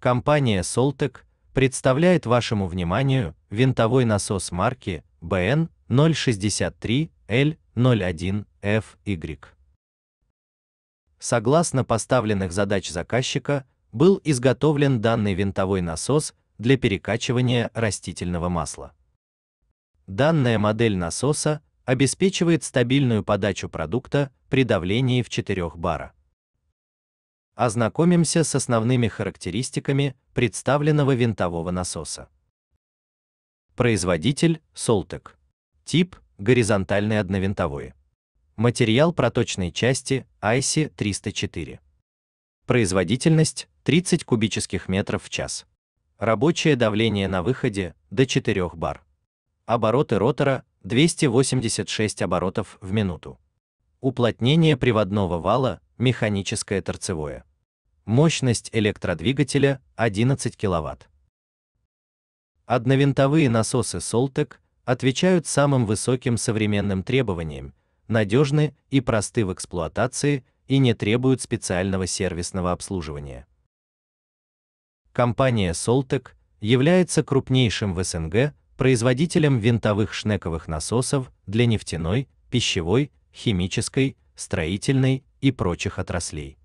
компания Soltec представляет вашему вниманию винтовой насос марки BN 063L01FY. Согласно поставленных задач заказчика, был изготовлен данный винтовой насос для перекачивания растительного масла. Данная модель насоса обеспечивает стабильную подачу продукта при давлении в 4 бара ознакомимся с основными характеристиками представленного винтового насоса. Производитель – Солтек. Тип – горизонтальный одновинтовой. Материал проточной части – ICI 304. Производительность – 30 кубических метров в час. Рабочее давление на выходе – до 4 бар. Обороты ротора – 286 оборотов в минуту. Уплотнение приводного вала – механическое торцевое. Мощность электродвигателя 11 кВт. Одновинтовые насосы Soltec отвечают самым высоким современным требованиям, надежны и просты в эксплуатации и не требуют специального сервисного обслуживания. Компания Soltec является крупнейшим в СНГ производителем винтовых шнековых насосов для нефтяной, пищевой, химической, строительной и прочих отраслей.